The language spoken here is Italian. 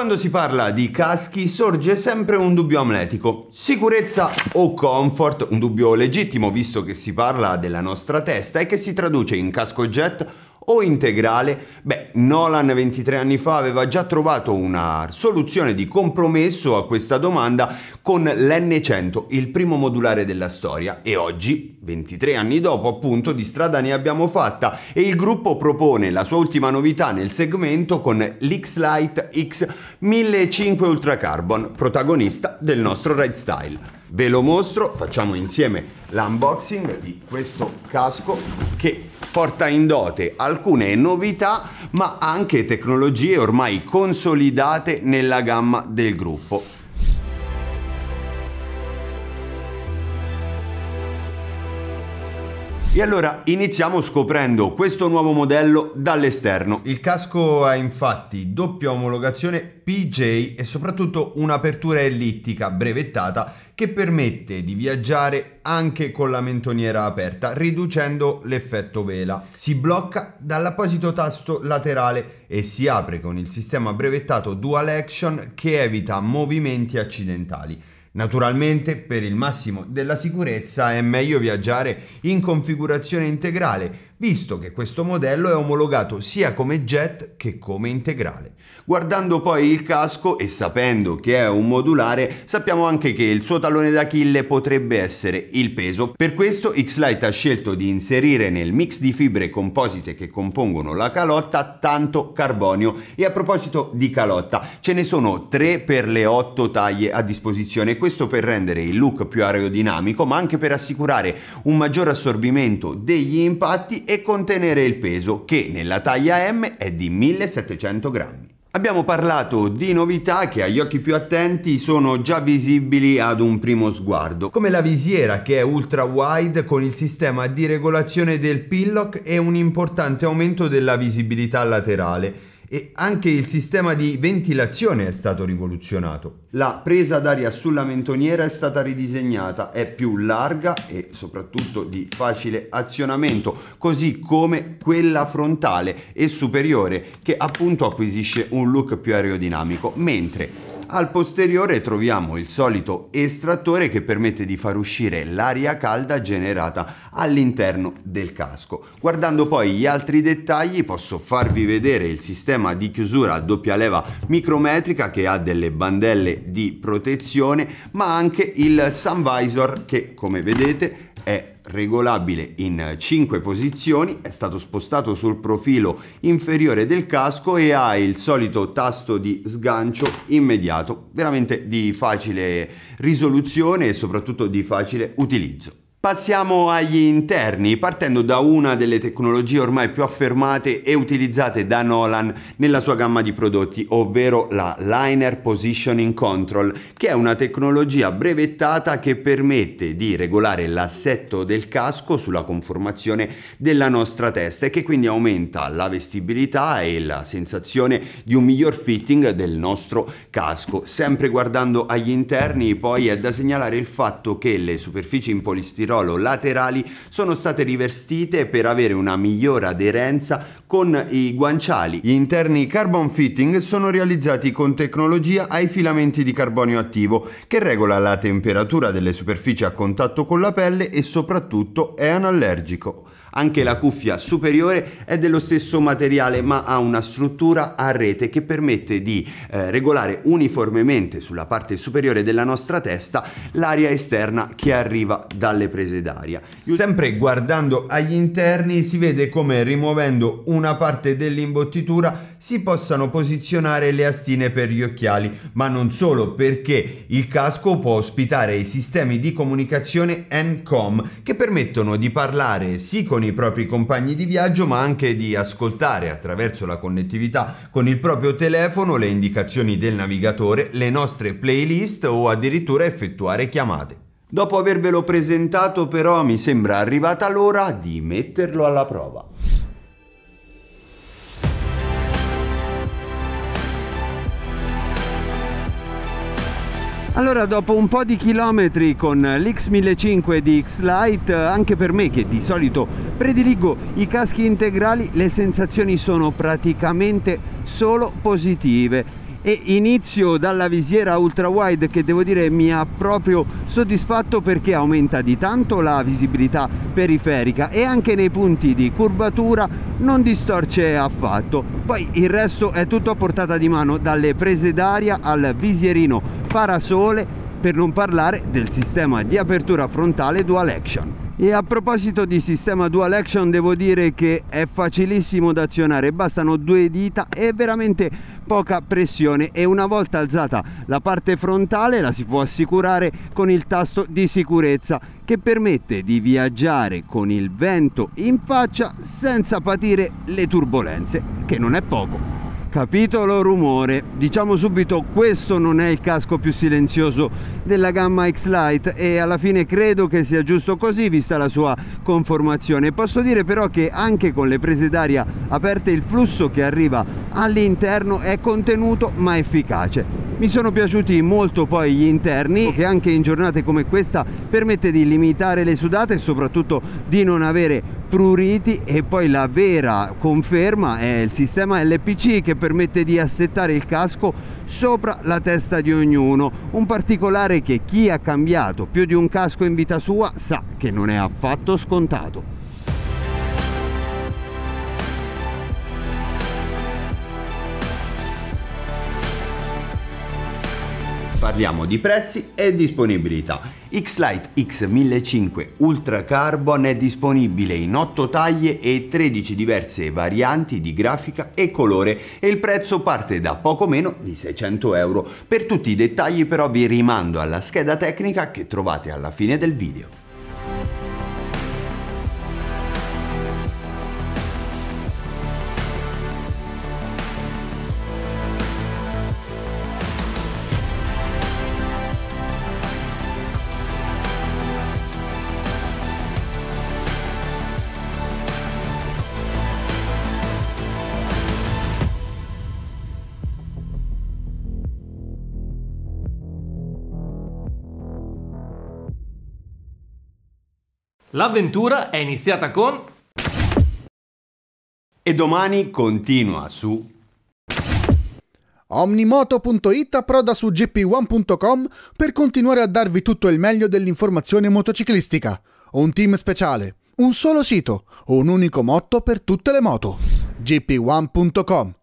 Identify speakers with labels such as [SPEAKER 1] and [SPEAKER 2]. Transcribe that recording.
[SPEAKER 1] Quando si parla di caschi sorge sempre un dubbio amletico, sicurezza o comfort, un dubbio legittimo visto che si parla della nostra testa e che si traduce in casco jet o integrale, beh, Nolan 23 anni fa aveva già trovato una soluzione di compromesso a questa domanda con l'N100, il primo modulare della storia, e oggi, 23 anni dopo appunto, di strada ne abbiamo fatta e il gruppo propone la sua ultima novità nel segmento con l'X-Lite X 1500 Ultra Carbon, protagonista del nostro Ride Style ve lo mostro, facciamo insieme l'unboxing di questo casco che porta in dote alcune novità ma anche tecnologie ormai consolidate nella gamma del gruppo. E allora iniziamo scoprendo questo nuovo modello dall'esterno. Il casco ha infatti doppia omologazione PJ e soprattutto un'apertura ellittica brevettata che permette di viaggiare anche con la mentoniera aperta riducendo l'effetto vela. Si blocca dall'apposito tasto laterale e si apre con il sistema brevettato Dual Action che evita movimenti accidentali. Naturalmente, per il massimo della sicurezza è meglio viaggiare in configurazione integrale, visto che questo modello è omologato sia come jet che come integrale. Guardando poi il casco e sapendo che è un modulare, sappiamo anche che il suo tallone d'Achille potrebbe essere il peso. Per questo X-Lite ha scelto di inserire nel mix di fibre composite che compongono la calotta tanto carbonio. E a proposito di calotta, ce ne sono tre per le otto taglie a disposizione questo per rendere il look più aerodinamico ma anche per assicurare un maggior assorbimento degli impatti e contenere il peso che nella taglia M è di 1700 grammi. Abbiamo parlato di novità che agli occhi più attenti sono già visibili ad un primo sguardo, come la visiera che è ultra wide con il sistema di regolazione del pillock e un importante aumento della visibilità laterale e anche il sistema di ventilazione è stato rivoluzionato. La presa d'aria sulla mentoniera è stata ridisegnata, è più larga e soprattutto di facile azionamento, così come quella frontale e superiore che appunto acquisisce un look più aerodinamico, mentre al posteriore troviamo il solito estrattore che permette di far uscire l'aria calda generata all'interno del casco. Guardando poi gli altri dettagli posso farvi vedere il sistema di chiusura a doppia leva micrometrica che ha delle bandelle di protezione ma anche il sun visor che come vedete è regolabile in 5 posizioni, è stato spostato sul profilo inferiore del casco e ha il solito tasto di sgancio immediato, veramente di facile risoluzione e soprattutto di facile utilizzo. Passiamo agli interni, partendo da una delle tecnologie ormai più affermate e utilizzate da Nolan nella sua gamma di prodotti, ovvero la Liner Positioning Control, che è una tecnologia brevettata che permette di regolare l'assetto del casco sulla conformazione della nostra testa e che quindi aumenta la vestibilità e la sensazione di un miglior fitting del nostro casco. Sempre guardando agli interni, poi è da segnalare il fatto che le superfici in polistirolo girolo laterali sono state rivestite per avere una migliore aderenza con i guanciali. Gli interni carbon fitting sono realizzati con tecnologia ai filamenti di carbonio attivo che regola la temperatura delle superfici a contatto con la pelle e soprattutto è anallergico. Anche la cuffia superiore è dello stesso materiale ma ha una struttura a rete che permette di eh, regolare uniformemente sulla parte superiore della nostra testa l'aria esterna che arriva dalle prese d'aria. Sempre guardando agli interni si vede come rimuovendo una parte dell'imbottitura si possano posizionare le astine per gli occhiali, ma non solo perché il casco può ospitare i sistemi di comunicazione NCOM che permettono di parlare sì con con i propri compagni di viaggio, ma anche di ascoltare attraverso la connettività con il proprio telefono le indicazioni del navigatore, le nostre playlist o addirittura effettuare chiamate. Dopo avervelo presentato però mi sembra arrivata l'ora di metterlo alla prova. Allora dopo un po' di chilometri con lx 1005 di X-Lite, anche per me che di solito prediligo i caschi integrali, le sensazioni sono praticamente solo positive e inizio dalla visiera ultra wide che devo dire mi ha proprio soddisfatto perché aumenta di tanto la visibilità periferica e anche nei punti di curvatura non distorce affatto poi il resto è tutto a portata di mano dalle prese d'aria al visierino parasole per non parlare del sistema di apertura frontale dual action. E a proposito di sistema dual action devo dire che è facilissimo da azionare, bastano due dita e veramente poca pressione e una volta alzata la parte frontale la si può assicurare con il tasto di sicurezza che permette di viaggiare con il vento in faccia senza patire le turbulenze, che non è poco capitolo rumore diciamo subito questo non è il casco più silenzioso della gamma X Lite e alla fine credo che sia giusto così vista la sua conformazione posso dire però che anche con le prese d'aria aperte il flusso che arriva all'interno è contenuto ma efficace mi sono piaciuti molto poi gli interni che anche in giornate come questa permette di limitare le sudate e soprattutto di non avere pruriti e poi la vera conferma è il sistema LPC che permette di assettare il casco sopra la testa di ognuno, un particolare che chi ha cambiato più di un casco in vita sua sa che non è affatto scontato. Parliamo di prezzi e disponibilità. X-Lite x 1005 Ultra Carbon è disponibile in 8 taglie e 13 diverse varianti di grafica e colore e il prezzo parte da poco meno di 600 euro. Per tutti i dettagli però vi rimando alla scheda tecnica che trovate alla fine del video. L'avventura è iniziata con... E domani continua su... Omnimoto.it approda su gp1.com per continuare a darvi tutto il meglio dell'informazione motociclistica. Un team speciale, un solo sito, un unico motto per tutte le moto. gp1.com